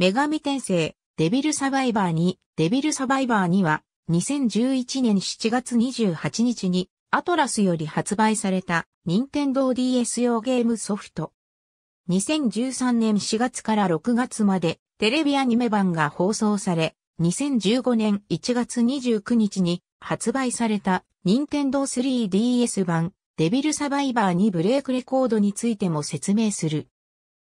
女神転生、デビルサバイバーに、デビルサバイバーには、2011年7月28日に、アトラスより発売された、任天堂 DS 用ゲームソフト。2013年4月から6月まで、テレビアニメ版が放送され、2015年1月29日に発売された、任天堂 3DS 版、デビルサバイバーにブレイクレコードについても説明する。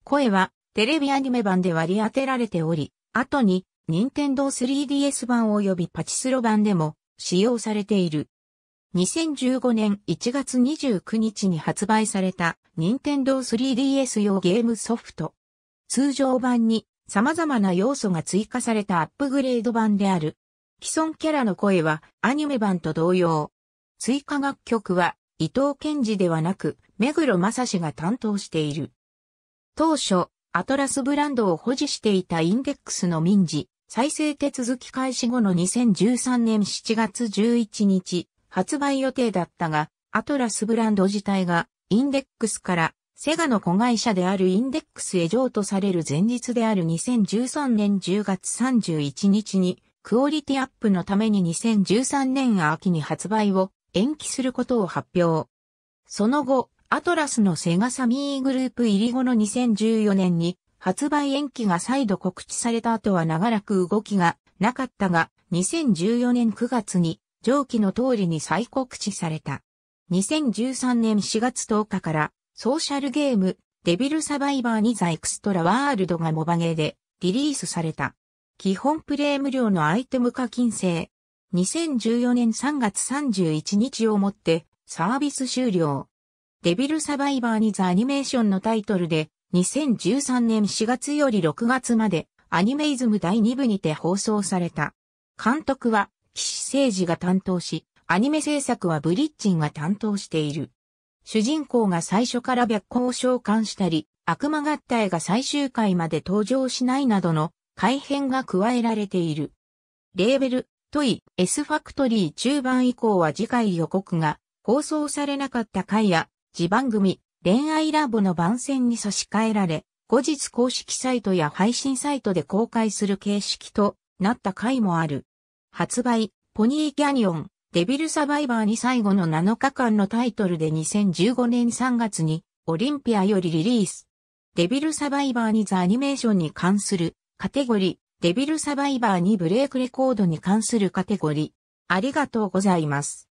声は、テレビアニメ版で割り当てられており、後に、任天堂 3DS 版及びパチスロ版でも使用されている。2015年1月29日に発売された任天堂 3DS 用ゲームソフト。通常版に様々な要素が追加されたアップグレード版である。既存キャラの声はアニメ版と同様。追加楽曲は伊藤健二ではなく目黒正史が担当している。当初、アトラスブランドを保持していたインデックスの民事、再生手続き開始後の2013年7月11日、発売予定だったが、アトラスブランド自体が、インデックスから、セガの子会社であるインデックスへ譲渡される前日である2013年10月31日に、クオリティアップのために2013年秋に発売を延期することを発表。その後、アトラスのセガサミーグループ入り後の2014年に発売延期が再度告知された後は長らく動きがなかったが、2014年9月に上記の通りに再告知された。2013年4月10日からソーシャルゲームデビルサバイバーにザエクストラワールドがモバゲーでリリースされた。基本プレイ無料のアイテム課金制。2014年3月31日をもってサービス終了。デビルサバイバーにザアニメーションのタイトルで、2013年4月より6月まで、アニメイズム第2部にて放送された。監督は、岸誠二が担当し、アニメ制作はブリッジンが担当している。主人公が最初から白光を召喚したり、悪魔合体が最終回まで登場しないなどの改変が加えられている。レーベル、トイ、S ファクトリー中盤以降は次回予告が放送されなかった回や自番組、恋愛ラボの番宣に差し替えられ、後日公式サイトや配信サイトで公開する形式となった回もある。発売、ポニーキャニオン、デビルサバイバーに最後の7日間のタイトルで2015年3月にオリンピアよりリリース。デビルサバイバーにザアニメーションに関するカテゴリー、デビルサバイバーにブレイクレコードに関するカテゴリー。ありがとうございます。